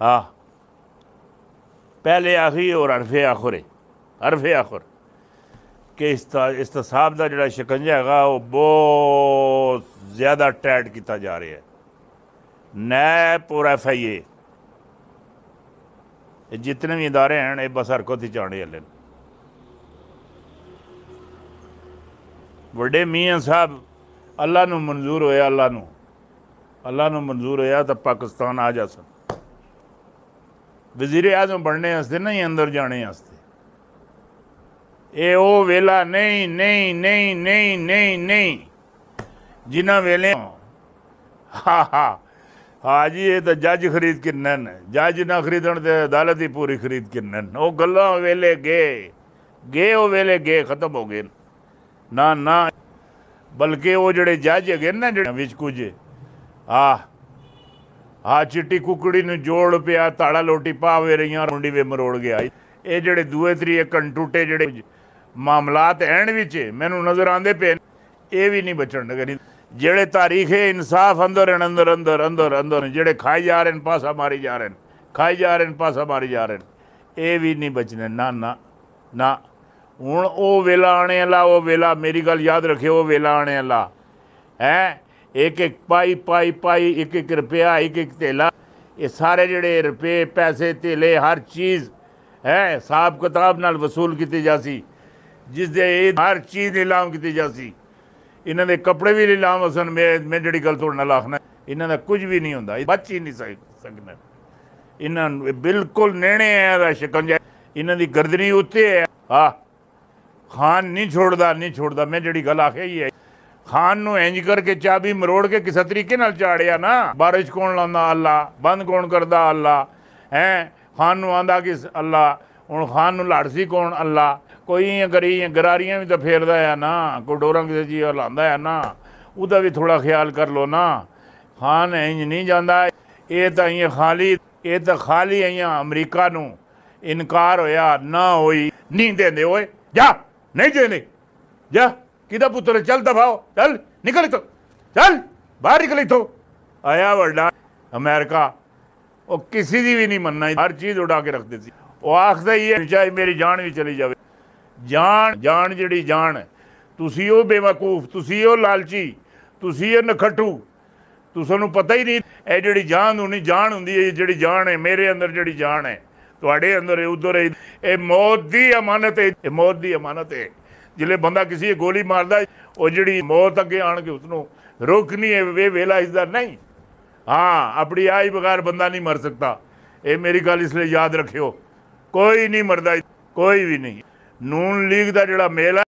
हाँ पहले आखिरी और अरफे है अरफे आखुर कि इस्ताब का जोड़ा शिकंजा है वह बहुत ज़्यादा टैट किया जा रहा है नैप और एफ आई ए जितने भी इदारे हैं ये बस हरकत ही चाने वाले वे मियाँ साहब अल्लाह मंजूर होया अल्लाह अल्लाह मंजूर होया तो पाकिस्तान आ जा सकता ਵਜ਼ੀਰ ਆਜ਼ਮ ਬਣਨੇ ਵਾਸਤੇ ਨਹੀਂ ਅੰਦਰ ਜਾਣੇ ਵਾਸਤੇ ਇਹ ਉਹ ਵੇਲਾ ਨਹੀਂ ਨਹੀਂ ਨਹੀਂ ਨਹੀਂ ਨਹੀਂ ਨਹੀਂ ਜਿਨ੍ਹਾਂ ਵੇਲੇ ਹਾ ਹਾ ਹਾਂ ਜੀ ਇਹ ਤਾਂ ਜੱਜ ਖਰੀਦ ਕੇ ਨਨ ਜੱਜ ਨਾ ਖਰੀਦਣ ਤੇ ਅਦਾਲਤ ਹੀ ਪੂਰੀ ਖਰੀਦ ਕੇ ਨਨ ਉਹ ਗੱਲਾਂ ਵੇਲੇ ਗਏ ਗਏ ਉਹ ਵੇਲੇ ਗਏ ਖਤਮ ਹੋ ਗਏ ਨਾ ਨਾ ਬਲਕਿ ਉਹ ਜਿਹੜੇ ਜੱਜ ਹੈਗੇ ਨਾ ਜਿਹੜੇ ਵਿੱਚ ਕੁਝ ਆ ਆ ਚਿੱਟੀ ਕੁਕੜੀ ਨੂੰ ਜੋੜ ਪਿਆ ਤਾੜਾ ਲੋਟੀ ਪਾਵੇ ਰਹੀਆਂ ਮੁੰਡੀ ਵੇ ਮਰੋੜ ਗਿਆ ਇਹ ਜਿਹੜੇ ਦੂਏ ਤਰੀਏ ਕੰਟੂਟੇ ਜਿਹੜੇ ਮਾਮਲਾਤ ਐਣ ਵਿੱਚ ਮੈਨੂੰ ਨਜ਼ਰ ਆਂਦੇ ਪਏ ਇਹ ਵੀ ਨਹੀਂ ਬਚਣ ਲੱਗੇ ਜਿਹੜੇ ਤਾਰੀਖੇ ਇਨਸਾਫ ਅੰਦਰ ਅੰਦਰ ਅੰਦਰ ਅੰਦਰ ਅੰਦਰ ਜਿਹੜੇ ਖਾਈ ਜਾ ਰਹੇ ਨੇ ਪਾਸਾ ਮਾਰੀ ਜਾ ਰਹੇ ਨੇ ਖਾਈ ਜਾ ਰਹੇ ਨੇ ਪਾਸਾ ਮਾਰੀ ਜਾ ਰਹੇ ਨੇ ਇਹ ਵੀ ਨਹੀਂ ਬਚਣੇ ਨਾ ਨਾ ਨਾ ਹੁਣ ਉਹ ਵੇਲਾ ਆਣੇ ਵਾਲਾ ਉਹ ਵੇਲਾ ਮੇਰੀ ਗੱਲ ਯਾਦ ਰੱਖਿਓ ਉਹ ਵੇਲਾ ਆਣੇ ਵਾਲਾ ਹੈ एक एक पाई पाई पाई एक एक रुपया एक एक तेला ਇਹ ਸਾਰੇ ਜਿਹੜੇ ਰੁਪਏ ਪੈਸੇ ਤੇਲੇ ਹਰ ਚੀਜ਼ ਹੈ ਹਿਸਾਬ ਕਿਤਾਬ ਨਾਲ ਵਸੂਲ ਕੀਤੀ ਜਾਸੀ ਜਿਸ ਦੇ ਹਰ ਚੀਜ਼ ਨਿਲਾਮ ਕੀਤੀ ਜਾਸੀ ਇਹਨਾਂ ਦੇ ਕੱਪੜੇ ਵੀ ਨਿਲਾਮ ਹਸਨ ਮੈਂ ਜਿਹੜੀ ਗੱਲ ਤੁਹਾਡੇ ਨਾਲ ਆਖਣਾ ਇਹਨਾਂ ਦਾ ਕੁਝ ਵੀ ਨਹੀਂ ਹੁੰਦਾ ਬਚ ਹੀ ਨਹੀਂ ਸਕਦਾ ਇਹਨਾਂ ਬਿਲਕੁਲ ਨੇੜੇ ਹੈ ਦਾ ਸ਼ਿਕੰਜਾ ਇਹਨਾਂ ਦੀ ਗਰਦਨੀ ਉੱਤੇ ਹੈ ਹਾਂ ਖਾਨ ਨਹੀਂ ਛੋੜਦਾ ਨਹੀਂ ਛੋੜਦਾ ਮੈਂ ਜਿਹੜੀ ਗੱਲ ਆਖੀ ਹੈ ਖਾਨ ਨੂੰ ਇੰਜ ਕਰਕੇ ਚਾਬੀ ਮਰੋੜ ਕੇ ਕਿਸੇ ਤਰੀਕੇ ਨਾਲ ਚਾੜਿਆ ਨਾ ਬਾਰਿਸ਼ ਕੌਣ ਲਾਉਂਦਾ ਅੱਲਾ ਬੰਦ ਕੌਣ ਕਰਦਾ ਅੱਲਾ ਹੈ ਖਾਨ ਨੂੰ ਆਂਦਾ ਕਿ ਅੱਲਾ ਹੁਣ ਖਾਨ ਨੂੰ ਲਾੜਸੀ ਕੌਣ ਅੱਲਾ ਕੋਈ ਗਰੀ ਗਰਾਰੀਆਂ ਵੀ ਤਾਂ ਫੇਰਦਾ ਆ ਨਾ ਕੋਈ ਡੋਰਾਂ ਕਿਸੇ ਜੀ ਲਾਉਂਦਾ ਆ ਨਾ ਉਹਦਾ ਵੀ ਥੋੜਾ ਖਿਆਲ ਕਰ ਲੋ ਨਾ ਖਾਨ ਇੰਜ ਨਹੀਂ ਜਾਂਦਾ ਇਹ ਤਾਂ ਇਹ ਖਾਲੀ ਇਹ ਤਾਂ ਖਾਲੀ ਆਈਆਂ ਅਮਰੀਕਾ ਨੂੰ ਇਨਕਾਰ ਹੋਇਆ ਨਾ ਹੋਈ ਨਹੀਂ ਦਿੰਦੇ ਓਏ ਜਾ ਨਹੀਂ ਦੇਨੇ ਜਾ ਕਿਦਾ ਪੁੱਤਰ ਚੱਲ ਦਫਾਓ ਚੱਲ ਨਿਕਲ ਇਥੋਂ ਚੱਲ ਬਾਹਰ ਨਿਕਲ ਇਥੋਂ ਆਇਆ ਵੱਡਾ ਅਮਰੀਕਾ ਉਹ ਕਿਸੇ ਦੀ ਵੀ ਨਹੀਂ ਮੰਨਣਾ ਹਰ ਚੀਜ਼ ਉਡਾ ਕੇ ਰੱਖਦੇ ਸੀ ਉਹ ਆਖਦਾ ਹੀ ਹੈ ਚਾਹੇ ਮੇਰੀ ਜਾਨ ਵੀ ਚਲੀ ਜਾਵੇ ਜਾਨ ਜਾਨ ਜਿਹੜੀ ਜਾਨ ਤੁਸੀਂ ਉਹ ਬੇਵਕੂਫ ਤੁਸੀਂ ਉਹ ਲਾਲਚੀ ਤੁਸੀਂ ਇਹ ਨਖਟੂ ਤੁਸਾਂ ਨੂੰ ਪਤਾ ਹੀ ਨਹੀਂ ਇਹ ਜਿਹੜੀ ਜਾਨ ਨੂੰ ਨਹੀਂ ਜਾਨ ਹੁੰਦੀ ਹੈ ਜਿਹੜੀ ਜਾਨ ਹੈ ਮੇਰੇ ਅੰਦਰ ਜਿਹੜੀ ਜਾਨ ਹੈ ਤੁਹਾਡੇ ਅੰਦਰ ਉਧਰ ਇਹ ਮੌਤ ਦੀ ਅਮਾਨਤ ਹੈ ਇਹ ਮੌਤ ਦੀ ਅਮਾਨਤ ਹੈ ਜਿਲੇ ਬੰਦਾ ਕਿਸੇ ਗੋਲੀ ਮਾਰਦਾ ਉਹ ਜਿਹੜੀ ਮੌਤ ਅੱਗੇ ਆਣ ਕੇ ਉਸ ਨੂੰ ਰੋਕਣੀ ਹੈ ਵੇ ਵੇਲਾ ਇਸ ਦਾ ਨਹੀਂ ਹਾਂ ਆਪਣੀ ਆਈ ਬਗਾਰ ਬੰਦਾ ਨਹੀਂ ਮਰ ਸਕਦਾ ਇਹ ਮੇਰੀ ਗੱਲ ਇਸ ਲਈ ਯਾਦ ਰੱਖਿਓ ਕੋਈ ਨਹੀਂ ਮਰਦਾ ਕੋਈ ਵੀ ਨਹੀਂ ਨੂਨ ਲੀਗ ਦਾ ਜਿਹੜਾ ਮੇਲ